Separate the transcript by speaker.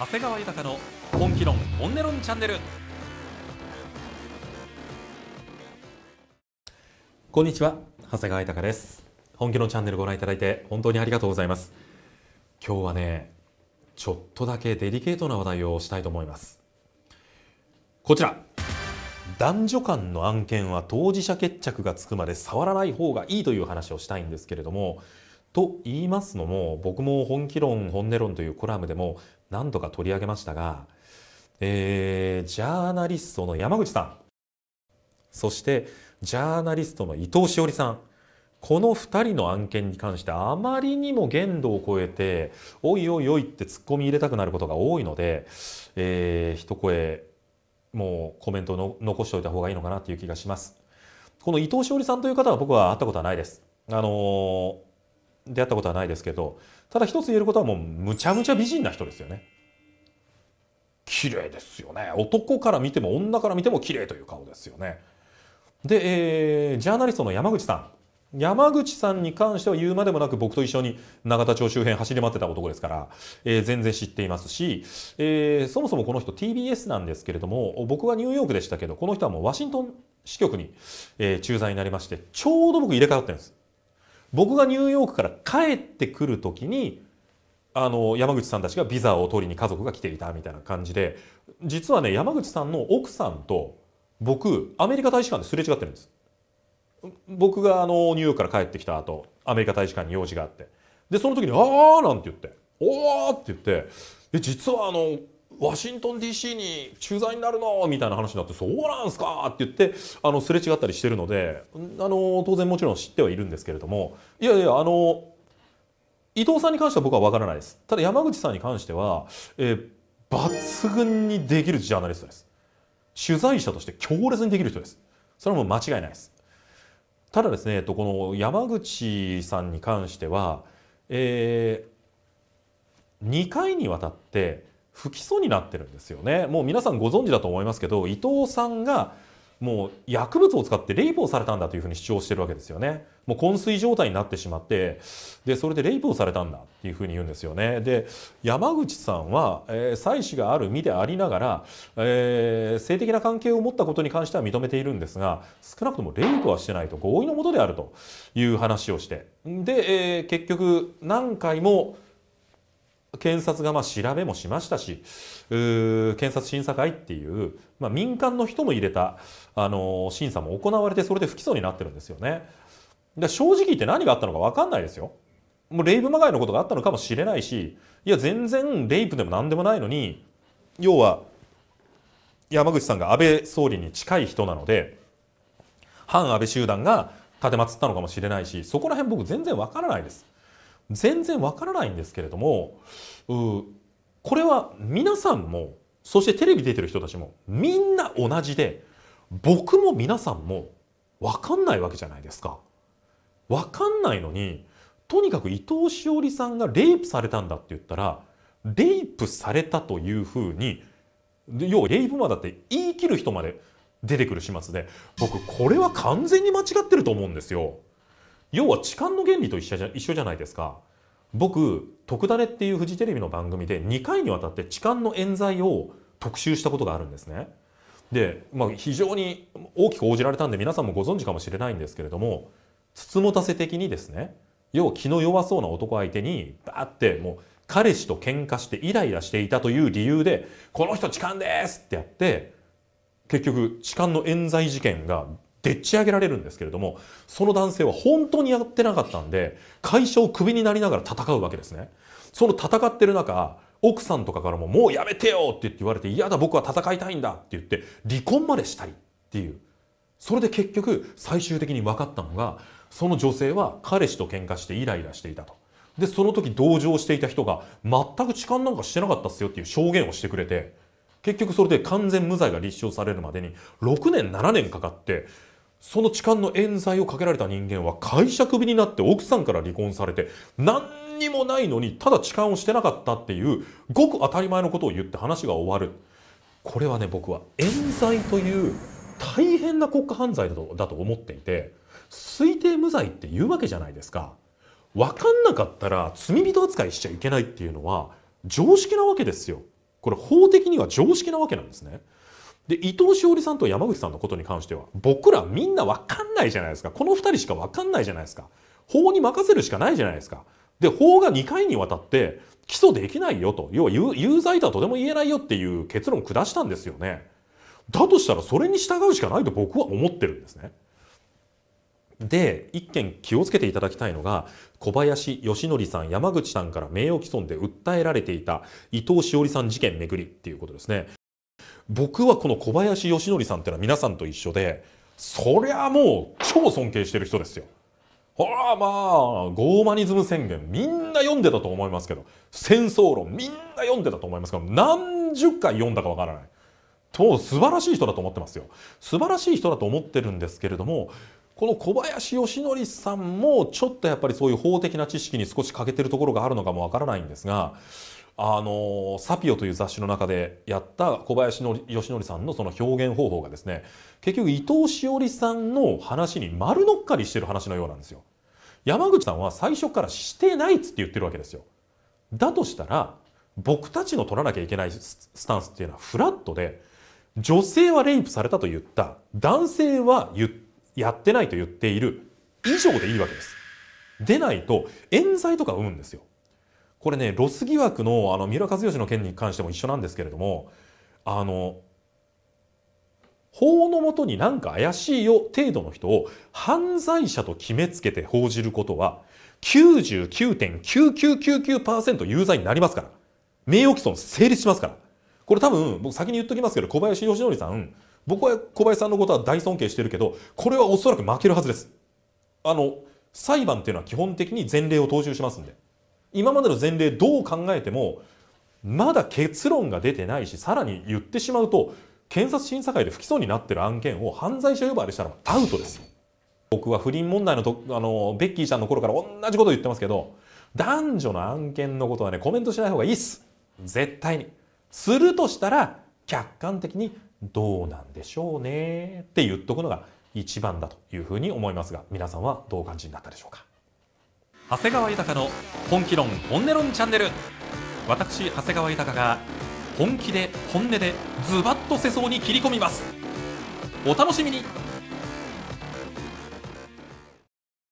Speaker 1: 長谷川豊の本気論本音論チャンネルこんにちは長谷川豊です本気論チャンネルご覧いただいて本当にありがとうございます今日はねちょっとだけデリケートな話題をしたいと思いますこちら男女間の案件は当事者決着がつくまで触らない方がいいという話をしたいんですけれどもと言いますのも僕も「本気論本音論」というコラムでも何度か取り上げましたが、えー、ジャーナリストの山口さんそしてジャーナリストの伊藤詩織さんこの2人の案件に関してあまりにも限度を超えておいおいおいってツッコミ入れたくなることが多いので、えー、一声もうコメントを残しておいた方がいいのかなという気がします。この伊藤詩織さんという方は僕は会ったことはないです。あのー出会ったことはないですけどただ一つ言えることはもうむちゃむちゃ美人な人ですよね綺麗ですよね男から見ても女から見ても綺麗という顔ですよねで、えー、ジャーナリストの山口さん山口さんに関しては言うまでもなく僕と一緒に永田町周辺走り回ってた男ですから、えー、全然知っていますし、えー、そもそもこの人 TBS なんですけれども僕はニューヨークでしたけどこの人はもうワシントン支局に、えー、駐在になりましてちょうど僕入れ替わってるんです僕がニューヨークから帰ってくる時にあの山口さんたちがビザを取りに家族が来ていたみたいな感じで実はね山口さんの奥さんと僕アメリカ大使館ですれ違ってるんです僕があのニューヨークから帰ってきた後アメリカ大使館に用事があってでその時に「ああ」なんて言って「おお」って言って「で実はあのワシントン DC に駐在になるのみたいな話になってそうなんすかって言ってあのすれ違ったりしてるのであの当然もちろん知ってはいるんですけれどもいやいやあの伊藤さんに関しては僕は分からないですただ山口さんに関しては、えー、抜群にできるジャーナリストです取材者として強烈にできる人ですそれはもう間違いないですただですね、えっと、この山口さんに関しては、えー、2回にわたって不起訴になってるんですよねもう皆さんご存知だと思いますけど伊藤さんがもう薬物を使ってレイプをされたんだというふうに主張してるわけですよね。もう昏睡状態になってしまって、で、それでレイプをされたんだっていうふうに言うんですよね。で、山口さんは、えー、妻子がある身でありながら、えー、性的な関係を持ったことに関しては認めているんですが、少なくともレイプはしてないと合意のもとであるという話をして、で、えー、結局何回も検察がまあ調べもしましたし、検察審査会っていう、まあ、民間の人も入れた、あのー、審査も行われて、それで不起訴になってるんですよね。で正直言って何があったのか分かんないですよ。もうレイプまがいのことがあったのかもしれないし、いや、全然レイプでも何でもないのに、要は、山口さんが安倍総理に近い人なので、反安倍集団が立てまつったのかもしれないし、そこら辺僕全然分からないです。全然わからないんですけれどもこれは皆さんもそしてテレビ出てる人たちもみんな同じで僕も皆さんもわかんないわけじゃないですか。わかんないのにとにかく伊藤詩織さんがレイプされたんだって言ったらレイプされたというふうに要はレイプマだって言い切る人まで出てくる始末で僕これは完全に間違ってると思うんですよ。要は痴漢の原理と一緒じゃ一緒じゃないですか。僕「徳ダネ」っていうフジテレビの番組で2回にわたって痴漢の冤罪を特集したことがあるんですね。で、まあ、非常に大きく応じられたんで皆さんもご存知かもしれないんですけれどもつつもたせ的にですね要は気の弱そうな男相手にバーってもう彼氏と喧嘩してイライラしていたという理由で「この人痴漢です!」ってやって結局痴漢の冤罪事件がでっち上げられるんですけれども、その男性は本当にやってなかったんで、会社をクビになりながら戦うわけですね。その戦ってる中、奥さんとかからももうやめてよって言われて、嫌だ僕は戦いたいんだって言って、離婚までしたりっていう。それで結局、最終的に分かったのが、その女性は彼氏と喧嘩してイライラしていたと。で、その時同情していた人が、全く痴漢なんかしてなかったっすよっていう証言をしてくれて、結局それで完全無罪が立証されるまでに6年7年かかってその痴漢の冤罪をかけられた人間は会社クビになって奥さんから離婚されて何にもないのにただ痴漢をしてなかったっていうごく当たり前のことを言って話が終わるこれはね僕は冤罪という大変な国家犯罪だとだと思っていて推定無罪って言うわけじゃないですか分かんなかったら罪人扱いしちゃいけないっていうのは常識なわけですよこれ法的には常識なわけなんですねで、伊藤詩織さんと山口さんのことに関しては、僕らみんなわかんないじゃないですか。この二人しかわかんないじゃないですか。法に任せるしかないじゃないですか。で、法が2回にわたって起訴できないよと、要は有罪とはとても言えないよっていう結論を下したんですよね。だとしたらそれに従うしかないと僕は思ってるんですね。で、一件気をつけていただきたいのが、小林義則さん、山口さんから名誉毀損で訴えられていた伊藤詩織さん事件めぐりっていうことですね。僕はこの小林義則さんっていうのは皆さんと一緒でそりゃもう超尊敬してる人ですよ。ほらまあゴーマニズム宣言みんな読んでたと思いますけど戦争論みんな読んでたと思いますけど何十回読んだかわからない。と素晴らしい人だと思ってますよ。素晴らしい人だと思ってるんですけれどもこの小林義則さんもちょっとやっぱりそういう法的な知識に少し欠けてるところがあるのかもわからないんですがあのサピオという雑誌の中でやった小林ののりさんのその表現方法がですね結局伊藤詩織さんの話に丸のっかりしてる話のようなんですよ。山口さんは最初からしてないっつって言ってるわけですよ。だとしたら僕たちの取らなきゃいけないスタンスっていうのはフラットで女性はレイプされたと言った男性はやってないと言っている以上でいいわけです。でないと冤罪とか生むんですよ。これねロス疑惑のあの三浦和義の件に関しても一緒なんですけれどもあの法のもとになんか怪しいよ程度の人を犯罪者と決めつけて報じることは99.9999%有罪になりますから。名誉毀損成立しますから。これ多分、僕先に言っときますけど、小林義則さん、僕は小林さんのことは大尊敬してるけど、これはおそらく負けるはずです。あの、裁判っていうのは基本的に前例を踏襲しますんで。今までの前例どう考えてもまだ結論が出てないしさらに言ってしまうと検察審査会で不起訴になってる案件を犯罪者呼ばわりしたらアウトです僕は不倫問題のとあのベッキーさんの頃から同じこと言ってますけど男女の案件のことはねコメントしない方がいいっす絶対にするとしたら客観的にどうなんでしょうねって言っとくのが一番だというふうに思いますが皆さんはどうお感じになったでしょうか長谷川豊の本気論本音論チャンネル私長谷川豊が本気で本音でズバッと世相に切り込みますお楽しみに